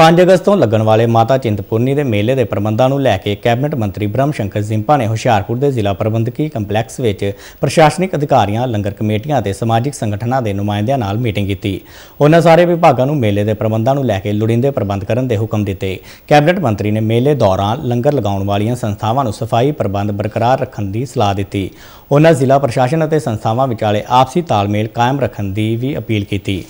5 ਅਗਸਤ ਤੋਂ ਲੱਗਣ ਵਾਲੇ ਮਾਤਾ ਚਿੰਤਪੁਰਨੀ ਦੇ ਮੇਲੇ ਦੇ ਪ੍ਰਬੰਧਾਂ ਨੂੰ ਲੈ ਕੇ ਕੈਬਨਿਟ ਮੰਤਰੀ ਬ੍ਰਹਮ ਸ਼ੰਕਰ ਜ਼ਿੰਪਾ ਨੇ ਹੁਸ਼ਿਆਰਪੁਰ ਦੇ ਜ਼ਿਲ੍ਹਾ ਪ੍ਰਬੰਧਕੀ ਕੰਪਲੈਕਸ ਵਿੱਚ ਪ੍ਰਸ਼ਾਸਨਿਕ ਅਧਿਕਾਰੀਆਂ ਲੰਗਰ ਕਮੇਟੀਆਂ ਅਤੇ ਸਮਾਜਿਕ ਸੰਗਠਨਾਂ ਦੇ ਨੁਮਾਇੰਦਿਆਂ ਨਾਲ ਮੀਟਿੰਗ ਕੀਤੀ ਉਹਨਾਂ ਸਾਰੇ ਵਿਭਾਗਾਂ ਨੂੰ ਮੇਲੇ ਦੇ ਪ੍ਰਬੰਧਾਂ ਨੂੰ ਲੈ ਕੇ ਲੋੜੀਂਦੇ ਪ੍ਰਬੰਧ ਕਰਨ ਦੇ ਹੁਕਮ ਦਿੱਤੇ ਕੈਬਨਿਟ ਮੰਤਰੀ ਨੇ ਮੇਲੇ ਦੌਰਾਨ ਲੰਗਰ ਲਗਾਉਣ ਵਾਲੀਆਂ ਸੰਸਥਾਵਾਂ ਨੂੰ ਸਫਾਈ ਪ੍ਰਬੰਧ ਬਰਕਰਾਰ ਰੱਖਣ ਦੀ ਸਲਾਹ ਦਿੱਤੀ ਉਹਨਾਂ ਜ਼ਿਲ੍ਹਾ ਪ੍ਰਸ਼ਾਸਨ ਅਤੇ ਸੰਸਥਾਵਾਂ ਵਿਚਾਲੇ ਆਪਸੀ ਤਾਲਮੇਲ ਕਾਇਮ ਰੱਖਣ ਦੀ ਵੀ ਅਪੀਲ ਕੀਤੀ